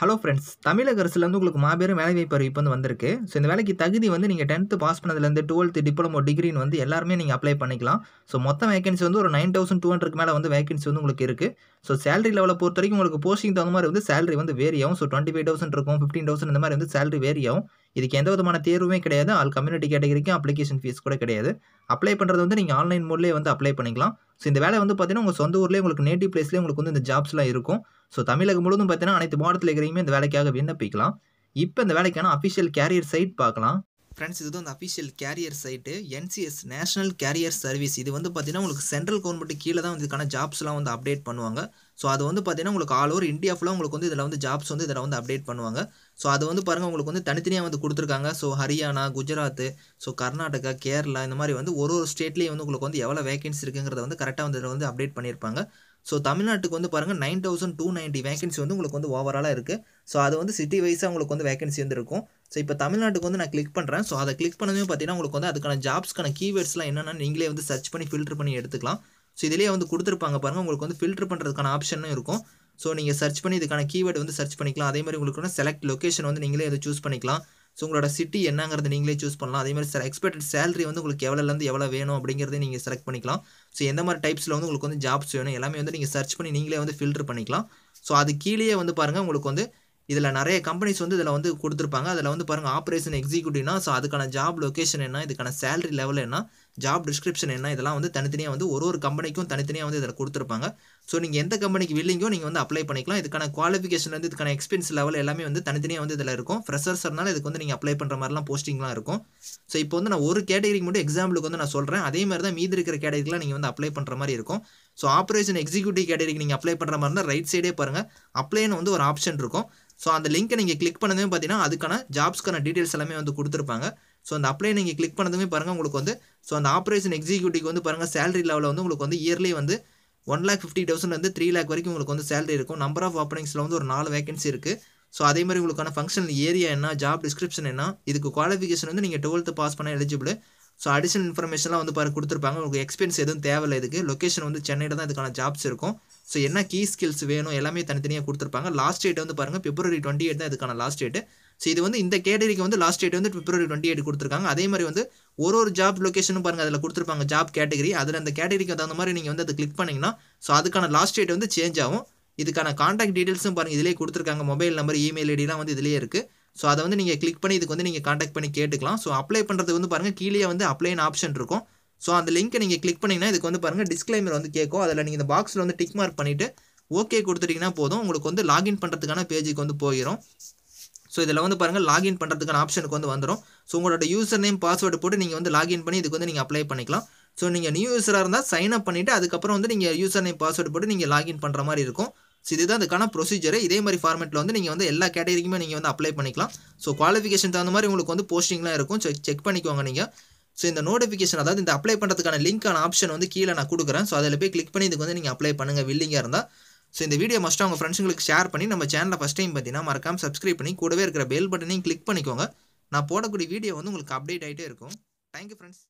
hello friends தமிழக அரசுலேருந்து உங்களுக்கு மாபெரும் வேலைவாய்ப்பு அறிவிப்பு வந்து வந்திருக்கு ஸோ இந்த வேலைக்கு தகுதி வந்து நீங்கள் டென்த்து பாஸ் பண்ணதுலேருந்து டுவெல்த்து டிப்ளமோ டிகிரின்னு வந்து எல்லாருமே நீங்கள் அப்ளை பண்ணிக்கலாம் ஸோ மொத்த வேகன்சி வந்து ஒரு நைன் தௌசண்ட் டூ ஹண்ட்ரட் மேலே வந்து வேகன்சி வந்து உங்களுக்கு இருக்குது ஸோ சேலரி லெவலை பொறுத்த வரைக்கும் உங்களுக்கு போஸ்டிங் தகுந்த மாதிரி வந்து சேலரி வந்து வேரி ஆகும் ஸோ டுவெண்ட்டி ஃபைவ் தௌசண்ட் இருக்கும் ஃபிஃப்டீன் தௌசண்ட் இந்த மாதிரி வந்து சேலரி வேரியாகும் ஆகும் இதுக்கு எந்த விதமான தேர்வுமே கிடையாது ஆல் கம்யூனிட்டி கேட்டகரிக்கும் அப்ளிகேஷன் ஃபீஸ் கூட கிடையாது அப்ளை பண்ணுறது வந்து நீங்கள் ஆன்லைன் மோட்லேயே வந்து அப்ளை பண்ணிக்கலாம் ஸோ இந்த வேலை வந்து பார்த்தீங்கன்னா உங்கள் சொந்த ஊர்லேயே உங்களுக்கு நேட்டிவ் பிளேஸ்லேயே உங்களுக்கு வந்து இந்த ஜாப்ஸ்லாம் இருக்கும் ஸோ தமிழகம் முழுவதும் பார்த்தீங்கன்னா அனைத்து மாவட்டத்தில் இருக்கிறவங்க இந்த வேலைக்காக விண்ணப்பிக்கலாம் இப்போ இந்த வேலைக்கான அஃபிஷியல் கேரியர் சைட் பார்க்கலாம் ஃப்ரெண்ட்ஸ் இது வந்து official career site NCS national career service இது வந்து பார்த்திங்கன்னா உங்களுக்கு சென்ட்ரல் கவர்மெண்ட் கீழே தான் வந்து இதுக்கான ஜாப்ஸ்லாம் வந்து அப்டேட் பண்ணுவாங்க ஸோ அது வந்து பார்த்திங்கன்னா உங்களுக்கு ஆல் ஓவர் இந்தியா ஃபுல்லாக உங்களுக்கு வந்து இதில் வந்து ஜாப்ஸ் வந்து இதில் வந்து அப்டேட் பண்ணுவாங்க ஸோ அது வந்து பாருங்கள் உங்களுக்கு வந்து தனித்தனியாக வந்து கொடுத்துருக்காங்க ஸோ ஹரியானா குஜராத் ஸோ கர்நாடகா கேரளா இந்த மாதிரி வந்து ஒரு ஒரு ஸ்டேட்லேயும் வந்து உங்களுக்கு வந்து எவ்வளோ வேகன்சி இருக்குங்கிறத வந்து கரெக்டாக வந்து இதில் வந்து அப்டேட் பண்ணியிருப்பாங்க ஸோ தமிழ்நாட்டுக்கு வந்து பாருங்கள் nine thousand two ninety vacancy வந்து உங்களுக்கு வந்து ஓவராலாக இருக்குது ஸோ அது வந்து சிட்டி வைஸாக உங்களுக்கு வந்து வேகன்சி இருக்கும் ஸோ இப்போ தமிழ்நாட்டுக்கு வந்து நான் கிளிக் பண்ணுறேன் ஸோ அதை கிளிக் பண்ணதுமே பார்த்தீங்கன்னா உங்களுக்கு வந்து அதுக்கான ஜாப்ஸ்க்கான கீவேர்ட்ஸ்லாம் என்னென்னா நீங்களே வந்து சர்ச் பண்ணி ஃபில்டர் பண்ணி எடுத்துக்கலாம் ஸோ இதிலேயே வந்து கொடுத்துருப்பாங்க பாருங்கள் உங்களுக்கு வந்து ஃபில்டர் பண்ணுறதுக்கான ஆப்ஷனும் இருக்கும் ஸோ நீங்கள் சர்ச் பண்ணி இதுக்கான கீவேர்டு வந்து சர்ச் பண்ணிக்கலாம் அதே மாதிரி உங்களுக்கு செலக்ட் லொக்கேஷன் வந்து நீங்களே அதை சூஸ் பண்ணிக்கலாம் ஸோ உங்களோட சிட்டி என்னங்கிறது நீங்களே சூஸ் பண்ணலாம் அதே மாதிரி சார் எக்ஸ்பெக்டட் சேலரி வந்து உங்களுக்கு எவ்வளோலேருந்து எவ்வளோ வேணும் அப்படிங்கிறத நீங்கள் செலக்ட் பண்ணிக்கலாம் ஸோ எந்த மாதிரி டைப்ஸில் வந்து உங்களுக்கு வந்து ஜாப்ஸ் வேணும் எல்லாமே வந்து நீங்கள் சர்ச் பண்ணி நீங்களே வந்து ஃபில்டர் பண்ணிக்கலாம் ஸோ அது கீழே வந்து பாருங்கள் உங்களுக்கு வந்து இதில் நிறைய கம்பெனிஸ் வந்து இதில் வந்து கொடுத்துருப்பாங்க அதில் வந்து பாருங்கள் ஆப்ரேஷன் எக்ஸிக்யூட்டிவ்னா ஸோ அதுக்கான ஜாப் லொக்கேஷன் என்ன இதுக்கான சேலரி லெவல் என்ன ஜாப் டிஸ்கிரிப்ஷன் என்ன இதெல்லாம் வந்து தனித்தனியாக வந்து ஒரு ஒரு கம்பெனிக்கும் தனித்தனியாக வந்து இதில் கொடுத்துருப்பாங்க ஸோ நீங்கள் எந்த கம்பெனிக்கு வில்லிங்கோ நீங்கள் வந்து அப்ளை பண்ணிக்கலாம் இதுக்கான குவாலிஃபிகேஷன் வந்து இதுக்கான எக்ஸ்பீரியன்ஸ் லெவல் எல்லாமே வந்து தனித்தனியாக வந்து இதில் இருக்கும் ஃப்ரெஷர்ஸர்னால இதுக்கு வந்து நீங்கள் அப்ளை பண்ணுற மாதிரிலாம் போஸ்டிங்லாம் இருக்கும் ஸோ இப்போ வந்து நான் ஒரு கேட்டகரிக்கு மட்டும் எக்ஸாம்பிளுக்கு வந்து நான் சொல்கிறேன் அதே மாதிரி தான் மீதி இருக்கிற கேட்டகிரிலாம் நீங்கள் வந்து அப்ளை பண்ணுற மாதிரி இருக்கும் ஸோ ஆப்ரேஷன் எக்ஸிக்யூட்டிவ் கேட்டகரிக்கு நீங்கள் அப்ளை பண்ணுற மாதிரி ரைட் சைடே பாருங்கள் அப்ளைன்னு வந்து ஒரு ஆப்ஷன் இருக்கும் ஸோ அந்த லிங்க்கை நீங்கள் கிளிக் பண்ணதுமே பார்த்தீங்கன்னா அதுக்கான ஜாப்ஸ்க்கான டீட்டெயில்ஸ் எல்லாமே வந்து கொடுத்துருப்பாங்க ஸோ அந்த அப்ளை நீங்கள் கிளிக் பண்ணதுமே பாருங்கள் உங்களுக்கு வந்து ஸோ அந்த ஆப்ரேஷன் எக்ஸிக்யூட்டிவ் வந்து பாருங்கள் சேலரி லெவலில் வந்து உங்களுக்கு வந்து இயர்லி வந்து ஒன் லேக் ஃபிஃப்டி தௌசண்ட்லேருந்து த்ரீ லேக் வரைக்கும் உங்களுக்கு வந்து சேலரி இருக்கும் நம்பர் ஆஃப் ஓப்பனிங்ஸில் வந்து ஒரு நாலு வேகன்சி இருக்குது ஸோ அதே மாதிரி உங்களுக்கான ஃபங்க்ஷனல் ஏரியா என்ன ஜாப் டிஸ்கிரிப்ஷன் என்ன இதுக்கு குவாலிஃபிகேஷன் வந்து நீங்கள் டுவெல்த்து பாஸ் பண்ண எலிஜிபிள் ஸோ அடிஷனல் இன்ஃபர்மேஷன்லாம் வந்து பாரு கொடுத்துருப்பாங்க உங்களுக்கு எக்ஸ்பீரியன்ஸ் எதுவும் தேவையில்லை இதுக்கு லொக்கேஷன் வந்து சென்னையில் தான் இதுக்கான ஜாப்ஸ் இருக்கும் ஸோ என்ன கீ ஸ்கில்ஸ் வேணும் எல்லாமே தனித்தனியாக கொடுத்துருப்பாங்க லாஸ்ட் டேட் வந்து பாருங்கள் பிப்ரவரி டுவெண்ட்டி எயிட் தான் இதுக்கான லாஸ்ட் டேட் ஸோ இது வந்து இந்த கேட்டரிக்கு வந்து லாஸ்ட் டேட் வந்து பிப்ரவரி டுவெண்ட்டி எயிட் கொடுத்துருக்காங்க அதே மாதிரி வந்து ஒரு ஒரு ஜாப் லொக்கேஷனும் பாருங்கள் அதில் கொடுத்துருப்பாங்க ஜாப் கேட்டகரி அதில் அந்த கேட்டகரிக்கு தகுந்த மாதிரி நீங்கள் வந்து அதை கிளிக் பண்ணிங்கன்னா ஸோ அதுக்கான லாஸ்ட் டேட் வந்து சேஞ்ச் ஆகும் இதுக்கான காண்டாக்ட் டீட்டெயில்ஸும் பாருங்கள் இதிலே கொடுத்துருக்காங்க மொபைல் நம்பர் இமெயில் ஐடிலாம் வந்து இதிலே இருக்குது ஸோ அதை வந்து நீங்கள் கிளிக் பண்ணி இதுக்கு வந்து நீங்கள் காண்டாக்ட் பண்ணி கேட்டுக்கலாம் ஸோ அப்ளை பண்ணுறது வந்து பாருங்கள் கீழே வந்து அப்ளைன் ஆப்ஷன் இருக்கும் ஸோ அந்த லிங்க்கை நீங்கள் கிளிக் பண்ணிங்கன்னா இதுக்கு வந்து பாருங்கள் டிஸ்க்ளைமர் வந்து கேட்கும் அதில் நீங்கள் இந்த பாக்ஸில் வந்து டிக் மார்க் பண்ணிவிட்டு ஓகே கொடுத்துட்டிங்கன்னா போதும் உங்களுக்கு வந்து லாகின் பண்ணுறதுக்கான பேஜுக்கு வந்து போயிடும் ஸோ இதில் வந்து பாருங்கள் லாகின் பண்ணுறதுக்கான ஆப்ஷனுக்கு வந்து வந்துடும் ஸோ உங்களோட யூசர் நேம் பாஸ்வேர்டு போட்டு நீங்கள் வந்து லாகின் பண்ணி இதுக்கு வந்து நீங்கள் அப்ளை பண்ணிக்கலாம் ஸோ நீங்கள் நியூ யூஸராக இருந்தால் சைன் அப் பண்ணிவிட்டு அதுக்கப்புறம் வந்து நீங்கள் யூசர் நேம் பாஸ்வேர்டு போட்டு நீங்கள் லாகின் பண்ணுற மாதிரி இருக்கும் ஸோ இதுதான் அதுக்கான ப்ரொசீஜரு இதே மாதிரி ஃபார்மெட்டில் வந்து நீங்கள் வந்து எல்லா கேட்டகரிக்குமே நீங்கள் வந்து அப்ளை பண்ணிக்கலாம் ஸோ குவாலிஃபிகேஷன் தகுந்த மாதிரி உங்களுக்கு வந்து போஸ்டிங்லாம் இருக்கும் ஸோ செக் பண்ணிக்கோங்க நீங்கள் ஸோ இந்த நோட்டிஃபிகேஷன் அதாவது இந்த அப்ளை பண்ணுறதுக்கான லிங்க்கான ஆப்ஷன் வந்து கீழே நான் கொடுக்குறேன் ஸோ அதில் போய் கிளிக் பண்ணி இதுக்கு வந்து நீங்கள் அப்ளை பண்ணுங்கள் வில்லிங்காக இருந்தால் ஸோ இந்த வீடியோ மஸ்ட்டு அவங்க ஃப்ரெண்ட்ஸுங்களுக்கு ஷேர் பண்ணி நம்ம சேனலில் ஃபஸ்ட் டைம் பார்த்தீங்கன்னா மறக்காமல் சப்ஸ்கிரைப் பண்ணி கூடவே இருக்கிற பெல் பட்டனையும் கிளிக் பண்ணிக்கோங்க நான் போடக்கூடிய வீடியோ வந்து உங்களுக்கு அப்டேட் ஆகிட்டே இருக்கும் தேங்க்யூ ஃப்ரெண்ட்ஸ்